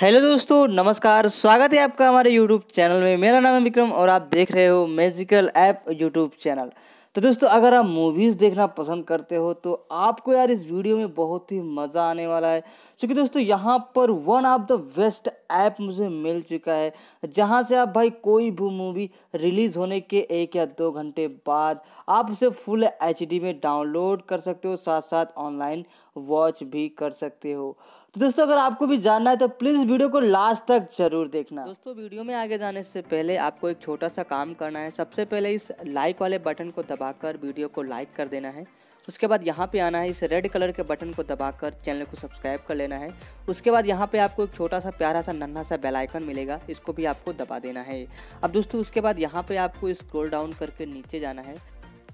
hello दोस्तों नमस्कार स्वागत है आपका हमारे यूट्यूब चैनल में मेरा नाम है विक्रम और आप देख रहे हो मैजिकल ऐप यूट्यूब चैनल तो दोस्तों अगर आप मूवीज़ देखना पसंद करते हो तो आपको यार इस वीडियो में बहुत ही मज़ा आने वाला है क्योंकि दोस्तों यहाँ पर one of the best app मुझे मिल चुका है जहाँ से आप भाई कोई भी मूवी रिलीज़ होने के एक या दो घंटे बाद आप उसे फुल एच में डाउनलोड कर सकते हो साथ साथ ऑनलाइन वॉच भी कर सकते हो तो दोस्तों अगर आपको भी जानना है तो प्लीज़ वीडियो को लास्ट तक जरूर देखना दोस्तों वीडियो में आगे जाने से पहले आपको एक छोटा सा काम करना है सबसे पहले इस लाइक वाले बटन को दबाकर वीडियो को लाइक कर देना है उसके बाद यहाँ पे आना है इस रेड कलर के बटन को दबाकर चैनल को सब्सक्राइब कर लेना है उसके बाद यहाँ पे आपको एक छोटा सा प्यारा सा नन्हा सा बेल आइकन मिलेगा इसको भी आपको दबा देना है अब दोस्तों उसके बाद यहाँ पे आपको स्क्रॉल डाउन करके नीचे जाना है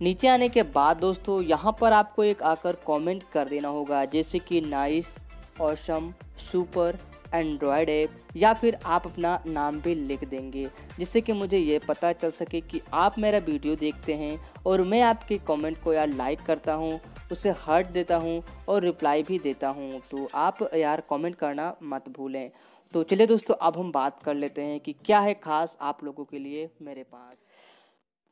नीचे आने के बाद दोस्तों यहाँ पर आपको एक आकर कॉमेंट कर देना होगा जैसे कि nice awesome super android app या फिर आप अपना नाम भी लिख देंगे जिससे कि मुझे ये पता चल सके कि आप मेरा वीडियो देखते हैं और मैं आपके कमेंट को यार लाइक करता हूँ उसे हर्ट देता हूँ और रिप्लाई भी देता हूँ तो आप यार कमेंट करना मत भूलें तो चलिए दोस्तों अब हम बात कर लेते हैं कि क्या है खास आप लोगों के लिए मेरे पास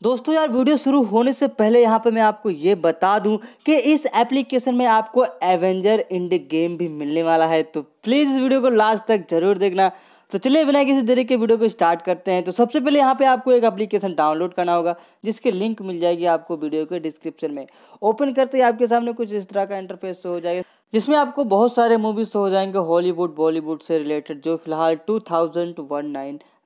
दोस्तों यार वीडियो शुरू होने से पहले यहाँ पे मैं आपको ये बता दूं कि इस एप्लीकेशन में आपको एवेंजर इंड गेम भी मिलने वाला है तो प्लीज़ इस वीडियो को लास्ट तक जरूर देखना तो चलिए बिना किसी देरी के वीडियो को स्टार्ट करते हैं तो सबसे पहले यहाँ पे आपको एक एप्लीकेशन डाउनलोड करना होगा जिसके लिंक मिल जाएगी आपको वीडियो के डिस्क्रिप्शन में ओपन करते ही आपके सामने कुछ इस तरह का इंटरफेस हो जाएगा जिसमें आपको बहुत सारे मूवीज हो जाएंगे हॉलीवुड बॉलीवुड से रिलेटेड जो फिलहाल टू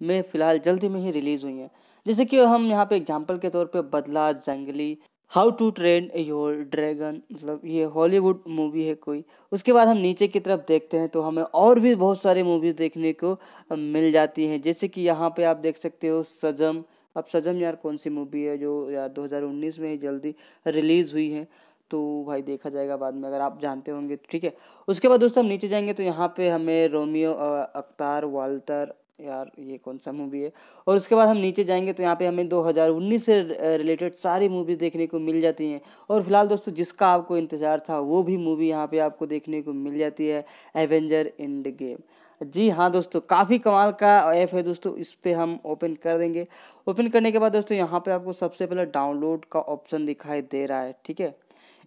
में फिलहाल जल्दी में ही रिलीज़ हुई हैं जैसे कि हम यहाँ पे एग्जाम्पल के तौर पे बदला जंगली how to train your dragon मतलब ये हॉलीवुड मूवी है कोई उसके बाद हम नीचे की तरफ देखते हैं तो हमें और भी बहुत सारे मूवीज़ देखने को मिल जाती हैं जैसे कि यहाँ पे आप देख सकते हो सजम अब सजम यार कौन सी मूवी है जो यार 2019 में ही जल्दी रिलीज़ हुई है तो भाई देखा जाएगा बाद में अगर आप जानते होंगे तो ठीक है उसके बाद दोस्तों हम नीचे जाएंगे तो यहाँ पे हमें रोमियो अख्तार वाल्टर यार ये कौन सा मूवी है और उसके बाद हम नीचे जाएंगे तो यहाँ पे हमें 2019 से रिलेटेड सारी मूवी देखने को मिल जाती हैं और फिलहाल दोस्तों जिसका आपको इंतज़ार था वो भी मूवी यहाँ पे आपको देखने को मिल जाती है एवेंजर इंड गेम जी हाँ दोस्तों काफ़ी कमाल का ऐप है दोस्तों इस पर हम ओपन कर देंगे ओपन करने के बाद दोस्तों यहाँ पर आपको सबसे पहले डाउनलोड का ऑप्शन दिखाई दे रहा है ठीक है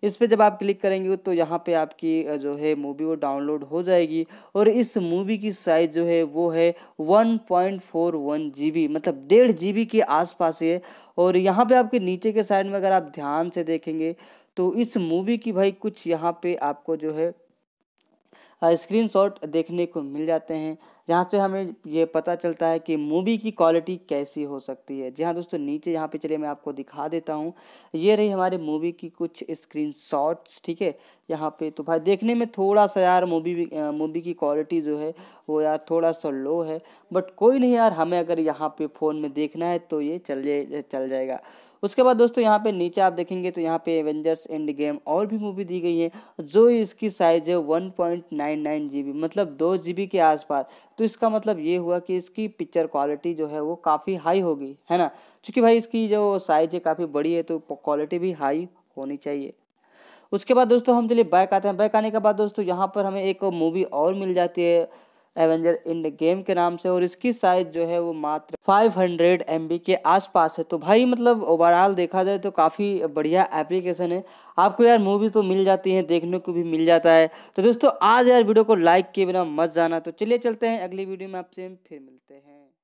इस पर जब आप क्लिक करेंगे तो यहाँ पे आपकी जो है मूवी वो डाउनलोड हो जाएगी और इस मूवी की साइज़ जो है वो है one point four one G B मतलब डेढ़ जी बी के आसपास है और यहाँ पे आपके नीचे के साइड में अगर आप ध्यान से देखेंगे तो इस मूवी की भाई कुछ यहाँ पे आपको जो है स्क्रीनशॉट देखने को मिल जाते हैं जहाँ से हमें ये पता चलता है कि मूवी की क्वालिटी कैसी हो सकती है जी हाँ दोस्तों नीचे यहाँ पे चलिए मैं आपको दिखा देता हूँ ये रही हमारे मूवी की कुछ स्क्रीन ठीक है यहाँ पे तो भाई देखने में थोड़ा सा यार मूवी मूवी की क्वालिटी जो है वो यार थोड़ा सा लो है बट कोई नहीं यार हमें अगर यहाँ पे फ़ोन में देखना है तो ये चल चल जाएगा उसके बाद दोस्तों यहाँ पे नीचे आप देखेंगे तो यहाँ पे एवेंजर्स एंड गेम और भी मूवी दी गई है जो इसकी साइज़ है one point nine nine G B मतलब दो जी बी के आसपास तो इसका मतलब ये हुआ कि इसकी पिक्चर क्वालिटी जो है वो काफ़ी हाई होगी है ना चूँकि भाई इसकी जो साइज है काफ़ी बड़ी है तो क्वालिटी भी हाई होनी चाहिए उसके बाद दोस्तों हम चलिए बैक आते हैं बैक आने के बाद दोस्तों यहाँ पर हमें एक मूवी और मिल जाती है एवेंजर इंड गेम के नाम से और इसकी साइज जो है वो मात्र 500 हंड्रेड के आसपास है तो भाई मतलब ओवरऑल देखा जाए तो काफ़ी बढ़िया एप्लीकेशन है आपको यार मूवी तो मिल जाती है देखने को भी मिल जाता है तो दोस्तों आज यार वीडियो को लाइक किए बिना मत जाना तो चलिए चलते हैं अगली वीडियो में आपसे फिर मिलते हैं